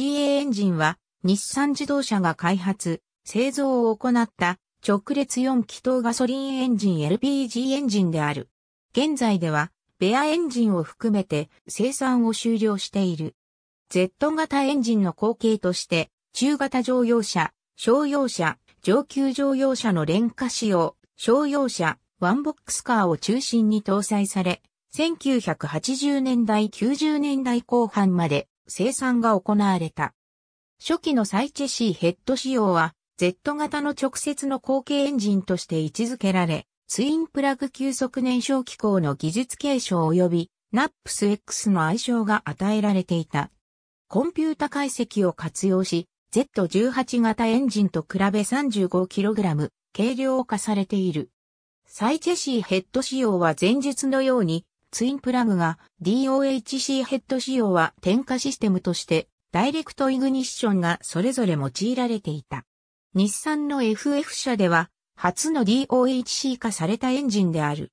CA エンジンは日産自動車が開発、製造を行った直列4気筒ガソリンエンジン LPG エンジンである。現在ではベアエンジンを含めて生産を終了している。Z 型エンジンの後継として中型乗用車、商用車、上級乗用車の廉価仕様、商用車、ワンボックスカーを中心に搭載され、1980年代90年代後半まで生産が行われた。初期のサイチェシーヘッド仕様は Z 型の直接の後継エンジンとして位置づけられ、ツインプラグ急速燃焼機構の技術継承及び NAPSX の愛称が与えられていた。コンピュータ解析を活用し、Z18 型エンジンと比べ 35kg 軽量化されている。サイチェシーヘッド仕様は前述のようにツインプラグが DOHC ヘッド仕様は点火システムとしてダイレクトイグニッションがそれぞれ用いられていた。日産の FF 車では初の DOHC 化されたエンジンである。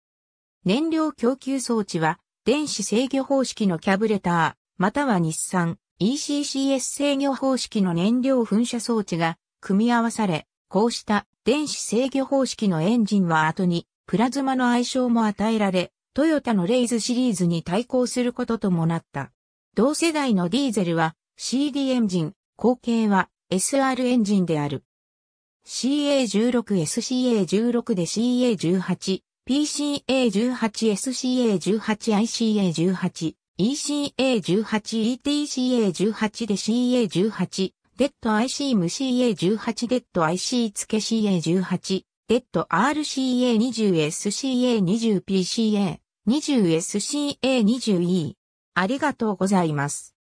燃料供給装置は電子制御方式のキャブレター、または日産 ECCS 制御方式の燃料噴射装置が組み合わされ、こうした電子制御方式のエンジンは後にプラズマの愛称も与えられ、トヨタのレイズシリーズに対抗することともなった。同世代のディーゼルは CD エンジン、後継は SR エンジンである。CA16、SCA16 で CA18、PCA18、SCA18、ICA18、ECA18、ETCA18 で CA18、デッド IC 無 CA18 デッド IC 付け CA18、デッド RCA20SCA20PCA 20SCA20E。ありがとうございます。